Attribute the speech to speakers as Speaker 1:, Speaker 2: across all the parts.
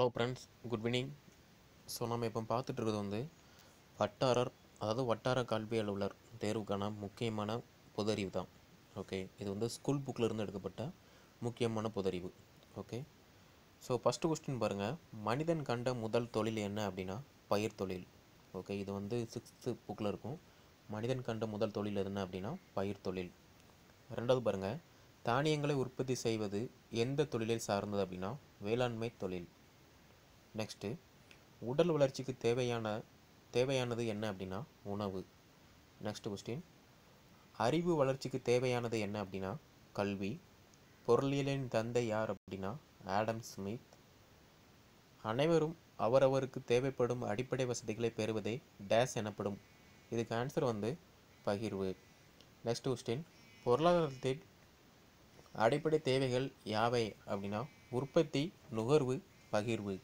Speaker 1: hello friends good evening so நம்ம இப்போ பார்த்துட்டு இருக்கிறது வந்து வட்டாரர் அதாவது வட்டார கல்வி அலுவலர் தேர்வுக்கான முக்கியமான பொதறிவு தான் ஓகே இது வந்து ஸ்கூல் புக்கில் இருந்து எடுக்கப்பட்ட முக்கியமான பொதறிவு ஓகே ஸோ ஃபஸ்ட்டு கொஸ்டின் பாருங்கள் மனிதன் கண்ட முதல் தொழில் என்ன அப்படின்னா பயிர் தொழில் ஓகே இது வந்து சிக்ஸ்த்து புக்கில் இருக்கும் மனிதன் கண்ட முதல் தொழில் என்ன அப்படின்னா பயிர் தொழில் ரெண்டாவது பாருங்கள் தானியங்களை உற்பத்தி செய்வது எந்த தொழிலை சார்ந்தது அப்படின்னா வேளாண்மை தொழில் நெக்ஸ்ட்டு உடல் வளர்ச்சிக்கு தேவையான தேவையானது என்ன அப்படின்னா உணவு நெக்ஸ்ட் கொஸ்டின் அறிவு வளர்ச்சிக்கு தேவையானது என்ன அப்படின்னா கல்வி பொருளியலின் தந்தை யார் அப்படின்னா ஆடம் ஸ்மித் அனைவரும் அவரவருக்கு தேவைப்படும் அடிப்படை வசதிகளை பெறுவதே டேஸ் எனப்படும் இதுக்கு ஆன்சர் வந்து பகிர்வு நெக்ஸ்ட் கொஸ்டின் பொருளாதாரத்தில் அடிப்படை தேவைகள் யாவை அப்படின்னா உற்பத்தி நுகர்வு பகிர்வு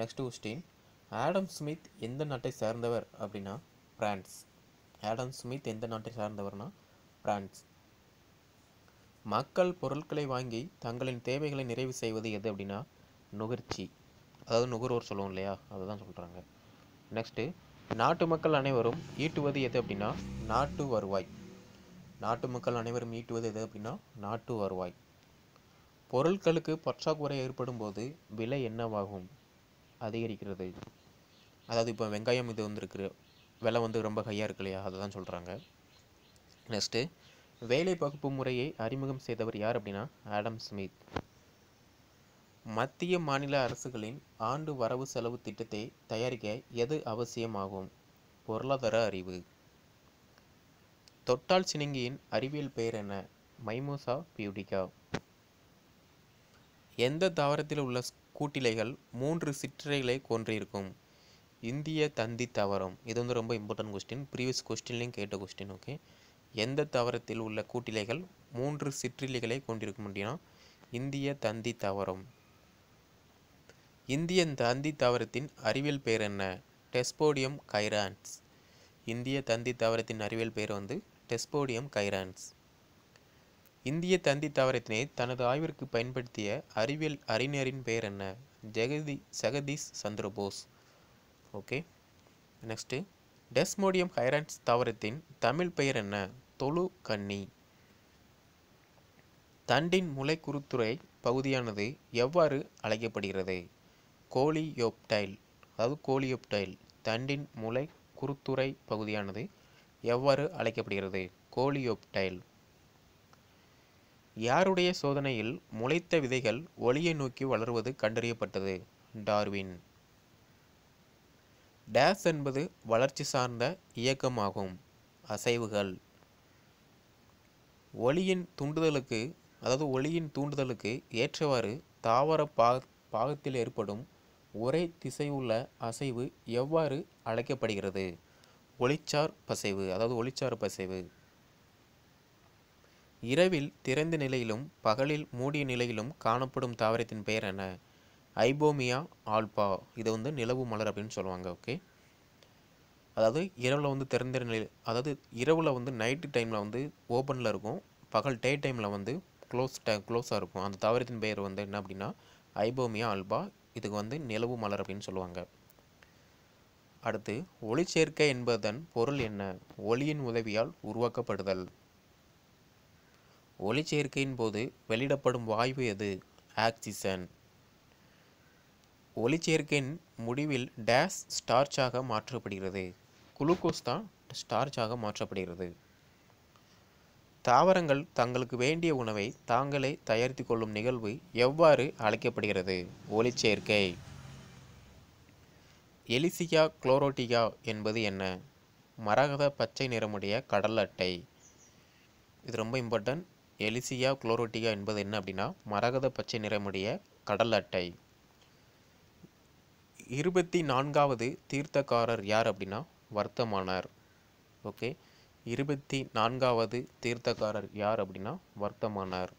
Speaker 1: நெக்ஸ்ட் கொஸ்டின் ஆடம் ஸ்மித் எந்த நாட்டை சேர்ந்தவர் அப்படின்னா பிரான்ஸ் ஆடம் ஸ்மித் எந்த நாட்டை சார்ந்தவர்னா பிரான்ஸ் மக்கள் பொருட்களை வாங்கி தங்களின் தேவைகளை நிறைவு செய்வது எது அப்படின்னா நுகர்ச்சி அதாவது நுகர்வோர் சொல்லுவோம் இல்லையா அதுதான் சொல்கிறாங்க நெக்ஸ்ட்டு நாட்டு மக்கள் அனைவரும் ஈட்டுவது எது அப்படின்னா நாட்டு வருவாய் நாட்டு மக்கள் அனைவரும் ஈட்டுவது எது அப்படின்னா நாட்டு வருவாய் பொருட்களுக்கு பற்றாக்குறை ஏற்படும் போது விலை என்னவாகும் அதிகரிக்கிறது அதாவது இப்போ வெங்காயம் இது வந்துருக்கு விலை வந்து ரொம்ப ஹையாக இருக்கு இல்லையா அதை தான் சொல்கிறாங்க நெக்ஸ்ட்டு வேலை பகுப்பு முறையை அறிமுகம் செய்தவர் யார் அப்படின்னா ஆடம் ஸ்மித் மத்திய மாநில அரசுகளின் ஆண்டு வரவு செலவு திட்டத்தை தயாரிக்க எது அவசியமாகும் பொருளாதார அறிவு தொட்டால் சினங்கியின் அறிவியல் பெயர் என்ன மைமோசா பியூடிகா எந்த தாவரத்தில் உள்ள கூட்டிலைகள் மூன்று சிற்றலைகளை கொன்றிருக்கும் இந்திய தந்தி தாவரம் இது வந்து ரொம்ப இம்பார்ட்டன்ட் கொஸ்டின் ப்ரீவியஸ் கொஸ்டின்லேயும் கேட்ட கொஸ்டின் ஓகே எந்த தாவரத்தில் உள்ள கூட்டிலைகள் மூன்று சிற்றிலைகளை கொண்டிருக்கும் அப்படின்னா இந்திய தந்தி தாவரம் இந்திய தந்தி தாவரத்தின் அறிவியல் பெயர் என்ன டெஸ்போடியம் கைரான்ஸ் இந்திய தந்தி தாவரத்தின் அறிவியல் பெயர் வந்து டெஸ்போடியம் கைரான்ஸ் இந்திய தந்தி தாவரத்தினை தனது ஆய்விற்கு பயன்படுத்திய அறிவியல் அறிஞரின் பெயர் என்ன ஜெகதி Jagadish Chandrabose okay next desmodium gyrans தாவரத்தின் தமிழ் பெயர் என்ன தொழு கண்ணி தண்டின் முளைக்குறுத்துறை பகுதியானது எவ்வாறு அழைக்கப்படுகிறது கோலியோப்டைல் அதாவது கோலியோப்டைல் தண்டின் முளை குறுத்துறை பகுதியானது எவ்வாறு அழைக்கப்படுகிறது கோலியோப்டைல் யாருடைய சோதனையில் முளைத்த விதைகள் ஒளியை நோக்கி வளர்வது கண்டறியப்பட்டது டார்வின் டேஸ் என்பது வளர்ச்சி சார்ந்த இயக்கமாகும் அசைவுகள் ஒளியின் தூண்டுதலுக்கு அதாவது ஒளியின் தூண்டுதலுக்கு ஏற்றவாறு தாவர பாகத்தில் ஏற்படும் ஒரே திசையுள்ள அசைவு எவ்வாறு அழைக்கப்படுகிறது ஒளிச்சார் பசைவு அதாவது ஒளிச்சார் பசைவு இரவில் திறந்த நிலையிலும் பகலில் மூடிய நிலையிலும் காணப்படும் தாவரத்தின் பெயர் என்ன ஐபோமியா ஆல்பா இதை வந்து நிலவு மலர் அப்படின்னு சொல்லுவாங்க ஓகே அதாவது இரவில் வந்து திறந்த நிலையில் அதாவது இரவில் வந்து நைட்டு டைமில் வந்து ஓப்பனில் இருக்கும் பகல் டே டைமில் வந்து க்ளோஸ் டை க்ளோஸாக இருக்கும் அந்த தாவரத்தின் பெயர் வந்து என்ன அப்படின்னா ஐபோமியா ஆல்பா இதுக்கு வந்து நிலவு மலர் அப்படின்னு சொல்லுவாங்க அடுத்து ஒளிச்சேர்க்கை என்பதன் பொருள் என்ன ஒளியின் உதவியால் உருவாக்கப்படுதல் ஒளிச்சேர்க்கையின் போது வெளியிடப்படும் வாயு எது ஆக்சிசன் ஒளிச்சேர்க்கையின் முடிவில் டேஸ் ஸ்டார்ச்சாக மாற்றப்படுகிறது குளுக்கோஸ் தான் ஸ்டார்ச்சாக மாற்றப்படுகிறது தாவரங்கள் தங்களுக்கு வேண்டிய உணவை தாங்களே தயாரித்து கொள்ளும் நிகழ்வு எவ்வாறு அழைக்கப்படுகிறது ஒளிச்சேர்க்கை எலிசியா குளோரோட்டிகா என்பது என்ன மரகத பச்சை நிறமுடைய கடல் அட்டை இது ரொம்ப இம்பார்ட்டன்ட் எலிசியா குளோரோட்டிகா என்பது என்ன அப்படின்னா மரகத பச்சை நிறமுடைய கடல் அட்டை இருபத்தி நான்காவது தீர்த்தக்காரர் யார் அப்படின்னா வர்த்தமானார் ஓகே இருபத்தி நான்காவது தீர்த்தக்காரர் யார் அப்படின்னா வர்த்தமானார்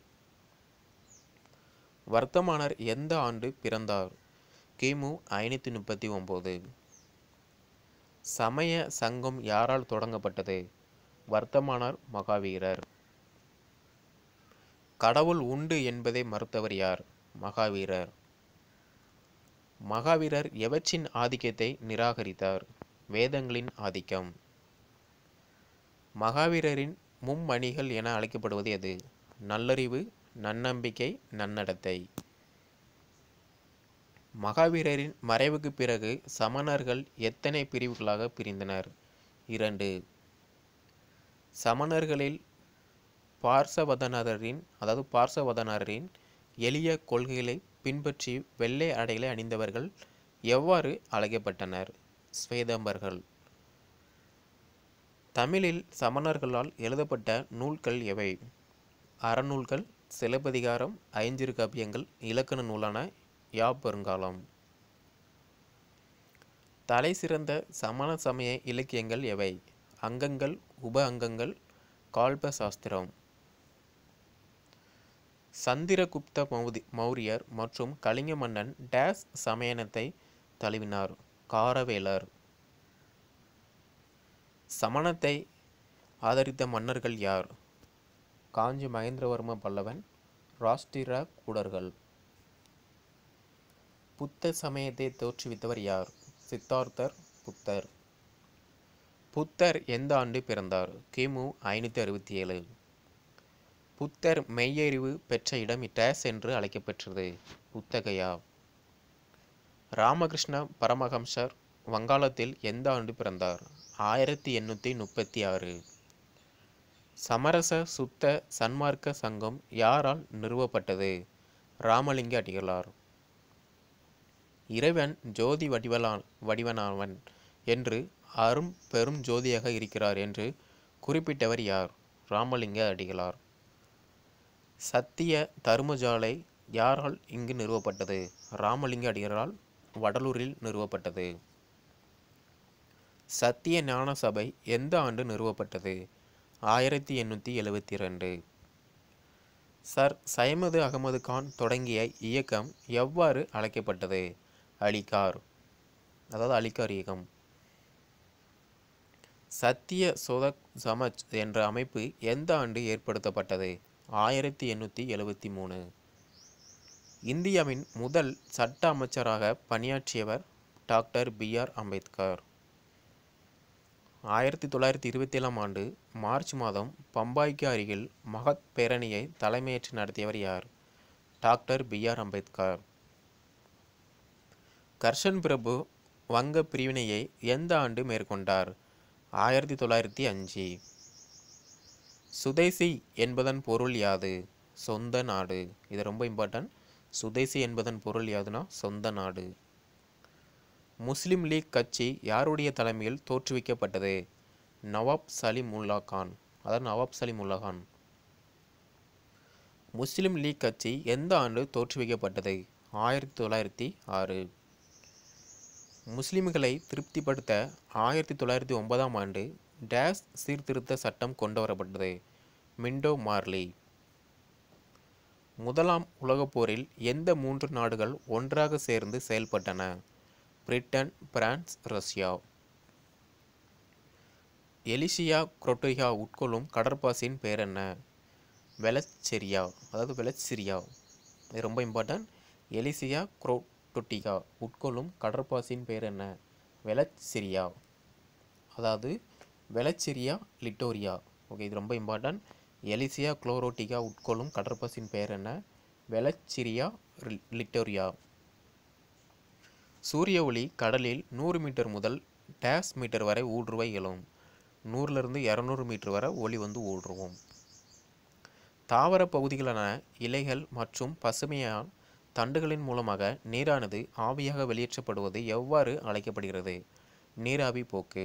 Speaker 1: வர்த்தமானர் எந்த ஆண்டு பிறந்தார் கிமு ஐநூற்றி முப்பத்தி ஒம்பது சமய சங்கம் யாரால் தொடங்கப்பட்டது வர்த்தமானார் மகாவீரர் கடவுள் உண்டு என்பதை மறுத்தவர் யார் மகாவீரர் மகாவீரர் எவற்றின் ஆதிக்கத்தை நிராகரித்தார் வேதங்களின் ஆதிக்கம் மகாவீரரின் மும்மணிகள் என அழைக்கப்படுவது எது நல்லறிவு நன்னம்பிக்கை நன்னடத்தை மகாவீரரின் மறைவுக்கு பிறகு சமணர்கள் எத்தனை பிரிவுகளாக பிரிந்தனர் இரண்டு சமணர்களில் பார்சவதனரின் அதாவது பார்சவதனரின் எளிய கொள்கைகளை பின்பற்றி வெள்ளை ஆடைகளை அணிந்தவர்கள் எவ்வாறு அழைக்கப்பட்டனர் ஸ்வேதம்பர்கள் தமிழில் சமணர்களால் எழுதப்பட்ட நூல்கள் எவை அறநூல்கள் சிலப்பதிகாரம் ஐந்திரு காப்பியங்கள் இலக்கண நூலான யாப்பெருங்காலம் தலை சிறந்த சமண சமய இலக்கியங்கள் எவை அங்கங்கள் உப அங்கங்கள் கால்ப சாஸ்திரம் சந்திரகுப்த மௌதி மௌரியர் மற்றும் கலிங்க மன்னன் டேஸ் சமயனத்தை தழுவினார் காரவேலர் சமணத்தை ஆதரித்த மன்னர்கள் யார் காஞ்சி மகேந்திரவர்ம பல்லவன் ராஷ்டிர கூடர்கள் புத்த சமயத்தை தோற்றுவித்தவர் யார் சித்தார்த்தர் புத்தர் புத்தர் எந்த ஆண்டு பிறந்தார் கிமு ஐநூற்றி அறுபத்தி ஏழு புத்தர் மெய்யறிவு பெற்ற இடம் டேஸ் என்று அழைக்கப்பெற்றது புத்தகையா ராமகிருஷ்ண பரமஹம்சர் வங்காளத்தில் எந்த ஆண்டு பிறந்தார் ஆயிரத்தி எண்ணூற்றி முப்பத்தி ஆறு சமரச சுத்த சன்மார்க்க சங்கம் யாரால் நிறுவப்பட்டது ராமலிங்க அடிகளார் இறைவன் ஜோதி வடிவலான் வடிவனாவன் என்று அரும் பெரும் ஜோதியாக இருக்கிறார் என்று குறிப்பிட்டவர் யார் ராமலிங்க அடிகளார் சத்திய தருமஜாலை யாரால் இங்கு நிறுவப்பட்டது ராமலிங்க அடிகரால் வடலூரில் நிறுவப்பட்டது சத்திய ஞான சபை எந்த ஆண்டு நிறுவப்பட்டது ஆயிரத்தி எண்ணூற்றி எழுபத்தி ரெண்டு சர் சயமது அகமது கான் தொடங்கிய இயக்கம் எவ்வாறு அழைக்கப்பட்டது அலிகார் அதாவது அலிகார் இயக்கம் சத்திய சோதக் சமஜ் என்ற அமைப்பு எந்த ஆண்டு ஏற்படுத்தப்பட்டது ஆயிரத்தி எண்ணூற்றி எழுபத்தி மூணு இந்தியாவின் முதல் சட்ட அமைச்சராக பணியாற்றியவர் டாக்டர் பி ஆர் அம்பேத்கர் ஆயிரத்தி தொள்ளாயிரத்தி இருபத்தி ஏழாம் ஆண்டு மார்ச் மாதம் பம்பாய்க்கு அருகில் மகத் பேரணியை தலைமையேற்று நடத்தியவர் யார் doctor B R Ambedkar Curzon பிரபு வங்க பிரிவினையை எந்த ஆண்டு மேற்கொண்டார் ஆயிரத்தி தொள்ளாயிரத்தி அஞ்சு சுதேசி என்பதன் பொருள் யாது சொந்த நாடு இது ரொம்ப இம்பார்ட்டன்ட் சுதேசி என்பதன் பொருள் யாதுன்னா சொந்த நாடு முஸ்லீம் லீக் கட்சி யாருடைய தலைமையில் தோற்றுவிக்கப்பட்டது நவாப் சலீம் உல்லா கான் அதான் நவாப் சலீம் உல்லா கான் முஸ்லீம் லீக் கட்சி எந்த ஆண்டு தோற்றுவிக்கப்பட்டது ஆயிரத்தி தொள்ளாயிரத்தி ஆறு முஸ்லிம்களை திருப்திப்படுத்த ஆயிரத்தி தொள்ளாயிரத்தி ஒன்பதாம் ஆண்டு டேஸ் சீர்திருத்த சட்டம் கொண்டுவரப்பட்டது மிண்டோ மார்லி முதலாம் உலகப்போரில் போரில் எந்த மூன்று நாடுகள் ஒன்றாக சேர்ந்து செயல்பட்டன பிரிட்டன் பிரான்ஸ் ரஷ்யா எலிசியா குரோட்டோயா உட்கொள்ளும் கடற்பாசியின் பேர் என்ன வெலச்செரியா அதாவது வெலச்சிரியா இது ரொம்ப இம்பார்ட்டன்ட் எலிசியா குரோட்டொட்டிகா உட்கொள்ளும் கடற்பாசியின் பேர் என்ன வெலச்சிரியா அதாவது வெளச்சிரியா லிட்டோரியா ஓகே இது ரொம்ப இம்பார்ட்டன்ட் எலிசியா குளோரோட்டிகா உட்கொள்ளும் கடற்பசின் பெயர் என்ன வெளச்சிரியா லிட்டோரியா சூரிய ஒளி கடலில் நூறு மீட்டர் முதல் டேஸ் மீட்டர் வரை ஊடுருவை இயலும் நூறுலேருந்து இரநூறு மீட்டர் வரை ஒளி வந்து ஊடுருவோம் தாவர பகுதிகளான இலைகள் மற்றும் பசுமையான தண்டுகளின் மூலமாக நீரானது ஆவியாக வெளியேற்றப்படுவது எவ்வாறு அழைக்கப்படுகிறது நீராவி போக்கு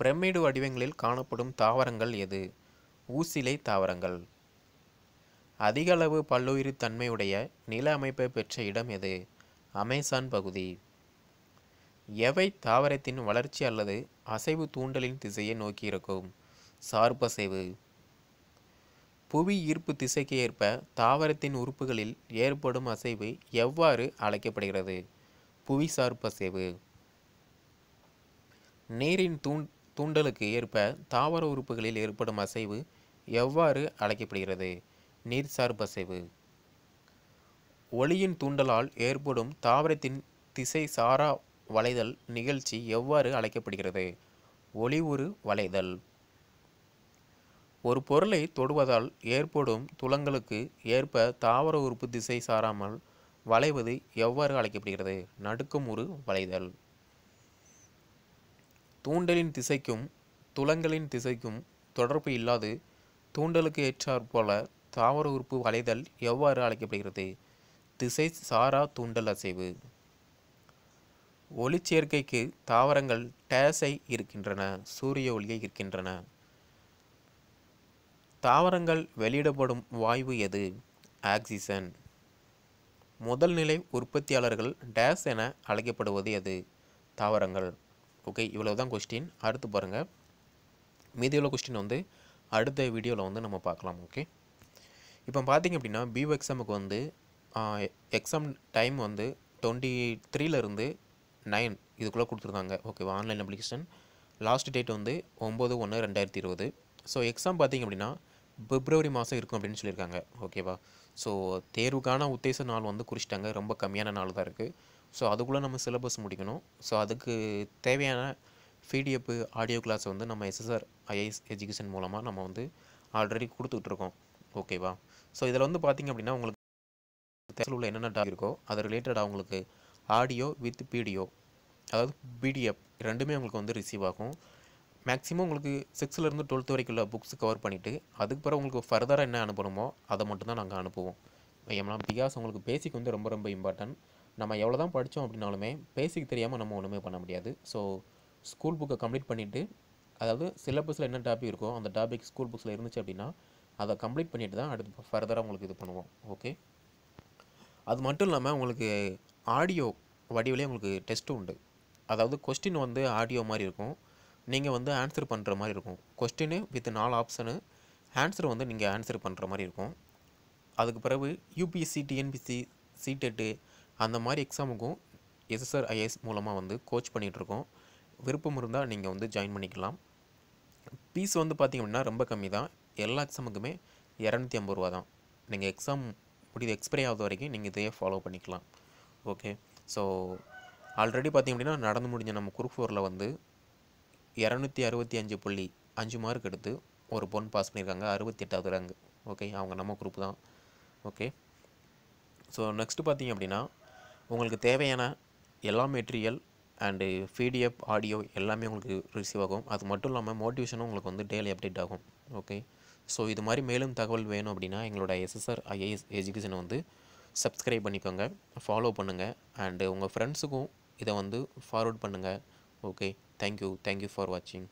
Speaker 1: பிரமிடு வடிவங்களில் காணப்படும் தாவரங்கள் எது ஊசிலை தாவரங்கள் அதிகளவு பல்லுயிர் தன்மையுடைய நில அமைப்பை பெற்ற இடம் எது அமேசான் பகுதி எவை தாவரத்தின் வளர்ச்சி அல்லது அசைவு தூண்டலின் திசையை நோக்கி இருக்கும் சார்பசைவு புவி ஈர்ப்பு திசைக்கு ஏற்ப தாவரத்தின் உறுப்புகளில் ஏற்படும் அசைவு எவ்வாறு அழைக்கப்படுகிறது புவி சார்பசைவு நீரின் தூண் தூண்டலுக்கு ஏற்ப தாவர உறுப்புகளில் ஏற்படும் அசைவு எவ்வாறு அழைக்கப்படுகிறது சார்பசைவு ஒளியின் தூண்டலால் ஏற்படும் தாவரத்தின் திசை சாரா வளைதல் நிகழ்ச்சி எவ்வாறு அழைக்கப்படுகிறது ஒளி ஒரு வளைதல் ஒரு பொருளை தொடுவதால் ஏற்படும் துலங்களுக்கு ஏற்ப தாவர உறுப்பு திசை சாராமல் வளைவது எவ்வாறு அழைக்கப்படுகிறது நடுக்கும் ஒரு வளைதல் தூண்டலின் திசைக்கும் துளங்களின் திசைக்கும் தொடர்பு இல்லாது தூண்டலுக்கு ஏற்றாற் போல தாவர உறுப்பு வளைதல் எவ்வாறு அழைக்கப்படுகிறது திசை சாரா தூண்டல் அசைவு ஒளிச்சேர்க்கைக்கு தாவரங்கள் டேசை இருக்கின்றன சூரிய ஒளியை இருக்கின்றன தாவரங்கள் வெளியிடப்படும் வாய்வு எது ஆக்சிஜன் முதல் நிலை உற்பத்தியாளர்கள் டேஸ் என அழைக்கப்படுவது எது தாவரங்கள் ஓகே இவ்வளோ தான் கொஸ்டின் அடுத்து பாருங்கள் மீதியுள்ள கொஸ்டின் வந்து அடுத்த வீடியோவில் வந்து நம்ம பார்க்கலாம் ஓகே இப்போ பார்த்திங்க அப்படின்னா பிஓ எக்ஸாமுக்கு வந்து எக்ஸாம் டைம் வந்து டுவெண்ட்டி த்ரீலேருந்து நைன் இதுக்குள்ளே கொடுத்துருந்தாங்க ஓகேவா ஆன்லைன் அப்ளிகேஷன் லாஸ்ட் டேட் வந்து ஒம்பது ஒன்று ரெண்டாயிரத்தி இருபது ஸோ எக்ஸாம் பார்த்திங்க அப்படின்னா பிப்ரவரி மாதம் இருக்கும் அப்படின்னு சொல்லியிருக்காங்க ஓகேவா ஸோ தேர்வுக்கான உத்தேச நாள் வந்து குறிச்சிட்டாங்க ரொம்ப கம்மியான நாள் தான் இருக்குது ஸோ அதுக்குள்ளே நம்ம சிலபஸ் முடிக்கணும் ஸோ அதுக்கு தேவையான பிடிஎஃப் ஆடியோ கிளாஸை வந்து நம்ம எஸ்எஸ்ஆர் ஐஏஎஸ் எஜுகேஷன் மூலமாக நம்ம வந்து ஆல்ரெடி கொடுத்துட்ருக்கோம் ஓகேவா ஸோ இதில் வந்து பார்த்திங்க அப்படின்னா உங்களுக்கு தேசில் உள்ள என்னென்ன டாக் இருக்கோ அது ரிலேட்டடாக உங்களுக்கு ஆடியோ வித் பிடிஓ அதாவது பிடிஎஃப் ரெண்டுமே உங்களுக்கு வந்து ரிசீவ் ஆகும் மேக்ஸிமம் உங்களுக்கு சிக்ஸ்த்துலேருந்து டுவெல்த் வரைக்கும் உள்ள புக்ஸ் கவர் பண்ணிவிட்டு அதுக்கு பிறகு உங்களுக்கு ஃபர்தராக என்ன அனுப்பணுமோ அதை மட்டும்தான் நாங்கள் அனுப்புவோம் ஏன்னா பிகாஸ் உங்களுக்கு பேசிக் வந்து ரொம்ப ரொம்ப இம்பார்ட்டன்ட் நம்ம எவ்வளோ தான் படித்தோம் அப்படின்னாலுமே பேசிக் தெரியாமல் நம்ம ஒன்றுமே பண்ண முடியாது ஸோ ஸ்கூல் புக்கை கம்ப்ளீட் பண்ணிவிட்டு அதாவது சிலபஸில் என்ன டாபிக் இருக்கோ அந்த டாபிக் ஸ்கூல் புக்ஸில் இருந்துச்சு அப்படின்னா அதை கம்ப்ளீட் பண்ணிவிட்டு தான் அடுத்து ஃபர்தராக உங்களுக்கு இது பண்ணுவோம் ஓகே அது மட்டும் இல்லாமல் உங்களுக்கு ஆடியோ வடிவிலே உங்களுக்கு டெஸ்ட்டு உண்டு அதாவது கொஸ்டின் வந்து ஆடியோ மாதிரி இருக்கும் நீங்கள் வந்து ஆன்சர் பண்ணுற மாதிரி இருக்கும் கொஸ்டின் வித் நாலு ஆப்ஷனு ஆன்சர் வந்து நீங்கள் ஆன்சர் பண்ணுற மாதிரி இருக்கும் அதுக்கு பிறகு யூபிஎஸ்சி டிஎன்பிசி சீட்டெட்டு அந்த மாதிரி எக்ஸாமுக்கும் எஸ்எஸ்ஆர் மூலமாக வந்து கோச் பண்ணிகிட்ருக்கோம் விருப்பம் இருந்தால் நீங்கள் வந்து ஜாயின் பண்ணிக்கலாம் ஃபீஸ் வந்து பார்த்திங்க அப்படின்னா ரொம்ப கம்மி தான் எல்லா எக்ஸாமுக்குமே இரநூத்தி ஐம்பது ரூபா தான் நீங்கள் எக்ஸாம் முடிவு எக்ஸ்பைரி ஆகுது வரைக்கும் நீங்கள் இதையே ஃபாலோ பண்ணிக்கலாம் ஓகே ஸோ ஆல்ரெடி பார்த்திங்க அப்படின்னா நடந்து முடிஞ்ச நம்ம குரூப் ஃபோரில் வந்து இரநூத்தி அறுபத்தி அஞ்சு புள்ளி அஞ்சு மார்க் எடுத்து ஒரு பொண்ணு பாஸ் பண்ணியிருக்காங்க அறுபத்தி எட்டாவது ரேங்க் ஓகே அவங்க நம்ம குரூப் தான் ஓகே ஸோ நெக்ஸ்ட்டு பார்த்திங்க அப்படின்னா உங்களுக்கு தேவையான எல்லா மெட்டீரியல் அண்டு பிடிஎஃப் ஆடியோ எல்லாமே உங்களுக்கு ரிசீவ் ஆகும் அது மட்டும் இல்லாமல் மோட்டிவேஷனும் உங்களுக்கு வந்து டெய்லி அப்டேட் ஆகும் ஓகே ஸோ இது மாதிரி மேலும் தகவல் வேணும் அப்படின்னா எங்களோட எஸ்எஸ்ஆர் ஐஏஎஸ் எஜுகேஷனை வந்து சப்ஸ்கிரைப் பண்ணிக்கோங்க ஃபாலோ பண்ணுங்கள் அண்டு உங்கள் ஃப்ரெண்ட்ஸுக்கும் இதை வந்து ஃபார்வர்ட் பண்ணுங்கள் ஓகே தேங்க்யூ தேங்க்யூ ஃபார் வாட்சிங்